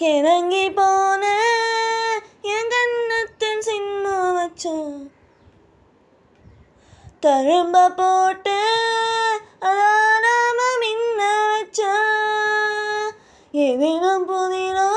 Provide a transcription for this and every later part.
계란기 보내 양간 났던 신호 맞춰 다른 바볼 때 아라라마 민나 맞춰 예민한분이라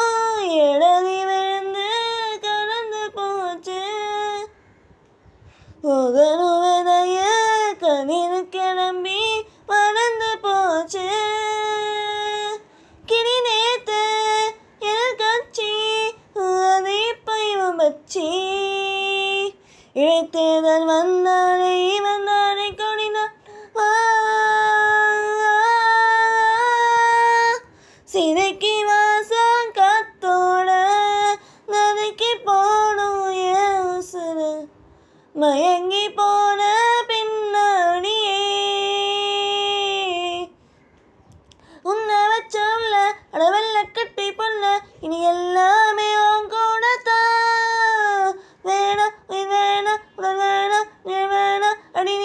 மயங்கி போன பின்னாடியே உன்னை வச்சோம்ல அடவல்ல கட்டி பொண்ண இனி எல்லாமே உன் கூட தான் வேணா நீ வேணா உடன் வேணா நீ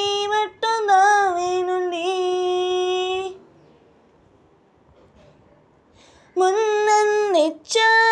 முன்னன் நிச்சயம்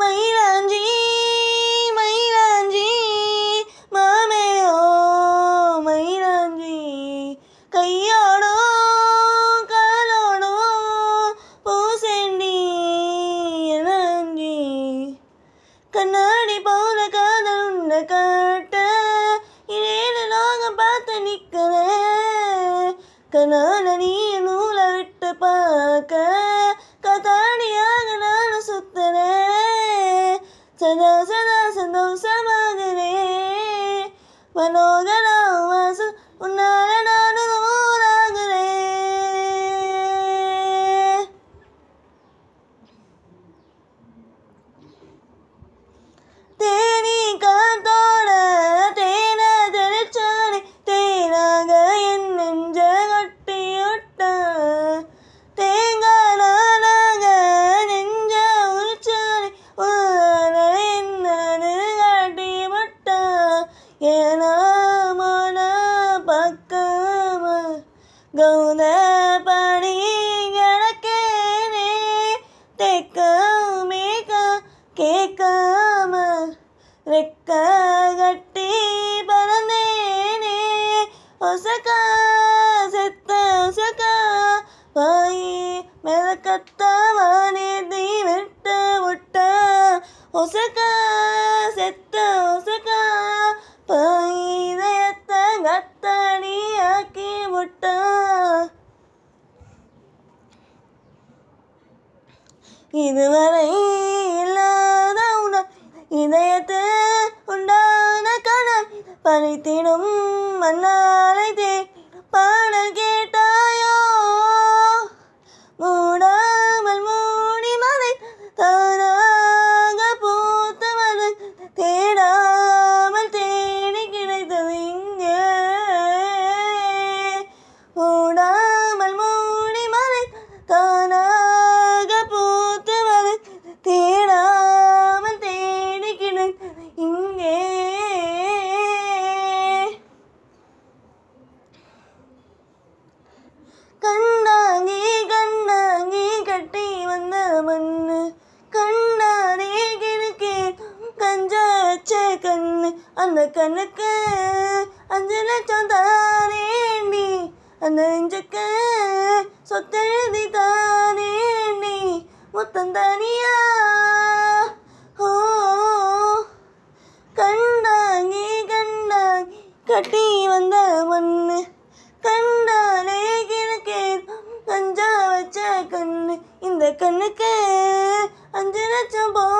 மயிலாஞ்சி மயிலாஞ்சி மாமேயோ மயிலாஞ்சி கையோடோ காலோடோ பூசேண்டி இளாஞ்சி கண்ணாடி போல காதல் உன்னை காட்ட இடையில நாங்கள் பார்த்து நிற்கிறேன் நீ நூலை விட்டு பார்க்க ಬಾಯಿ ಮೆಲಕತ್ತವನೇ ದೀವೆಟ್ಟ ಒಟ್ಟ ಹೊಸಕ ಸೆತ್ತ ಹೊಸಕ ಬಾಯಿದೆತ್ತ ಗತ್ತಡಿ ಹಾಕಿ ಒಟ್ಟ இதுவரை இல்லாத உணர் இதயத்து உண்டான கணம் பறித்திடும் மண்ணாலை தே அந்த கண்ணுக்கு அஞ்சு லட்சம் தானேண்டி அந்த நெஞ்சுக்கு சொத்தெழுதி தானேண்டி மொத்தம் தனியா ஓ கண்டாங்கி கண்டாங்கி கட்டி வந்த மண்ணு கண்டாலே கிழக்கே கஞ்சா வச்ச கண்ணு இந்த கண்ணுக்கு அஞ்சு லட்சம் போ